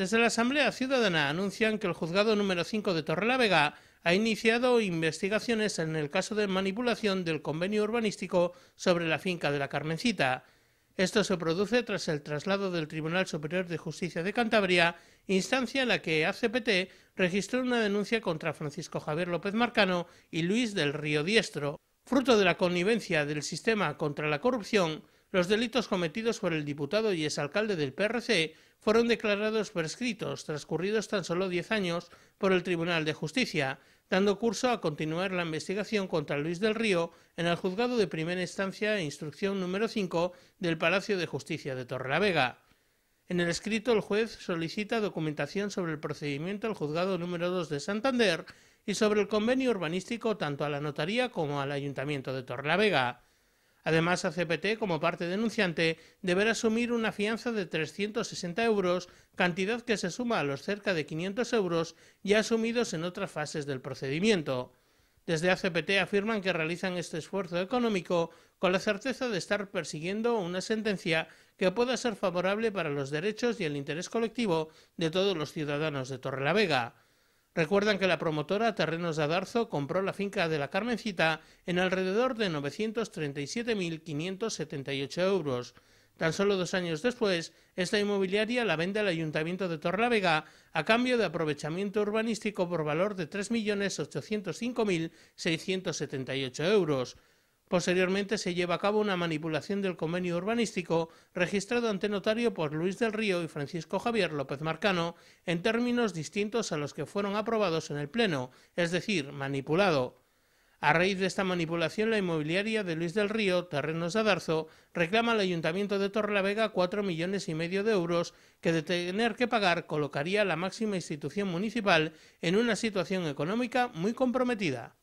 Desde la Asamblea Ciudadana anuncian que el juzgado número 5 de Torrelavega ha iniciado investigaciones en el caso de manipulación del convenio urbanístico sobre la finca de la Carmencita. Esto se produce tras el traslado del Tribunal Superior de Justicia de Cantabria, instancia en la que ACPT registró una denuncia contra Francisco Javier López Marcano y Luis del Río Diestro. Fruto de la connivencia del sistema contra la corrupción, los delitos cometidos por el diputado y exalcalde del PRC fueron declarados prescritos, transcurridos tan solo 10 años, por el Tribunal de Justicia, dando curso a continuar la investigación contra Luis del Río en el juzgado de primera instancia e instrucción número 5 del Palacio de Justicia de Torrelavega. En el escrito, el juez solicita documentación sobre el procedimiento al juzgado número 2 de Santander y sobre el convenio urbanístico tanto a la notaría como al Ayuntamiento de Torrelavega. Además, ACPT, como parte denunciante, deberá asumir una fianza de 360 euros, cantidad que se suma a los cerca de 500 euros ya asumidos en otras fases del procedimiento. Desde ACPT afirman que realizan este esfuerzo económico con la certeza de estar persiguiendo una sentencia que pueda ser favorable para los derechos y el interés colectivo de todos los ciudadanos de Torrelavega. Recuerdan que la promotora Terrenos de Adarzo compró la finca de la Carmencita en alrededor de 937.578 euros. Tan solo dos años después, esta inmobiliaria la vende al Ayuntamiento de Torlavega a cambio de aprovechamiento urbanístico por valor de 3.805.678 euros. Posteriormente se lleva a cabo una manipulación del convenio urbanístico registrado ante notario por Luis del Río y Francisco Javier López Marcano en términos distintos a los que fueron aprobados en el Pleno, es decir, manipulado. A raíz de esta manipulación, la inmobiliaria de Luis del Río, Terrenos de Adarzo, reclama al Ayuntamiento de Torrelavega cuatro millones y medio de euros que de tener que pagar colocaría a la máxima institución municipal en una situación económica muy comprometida.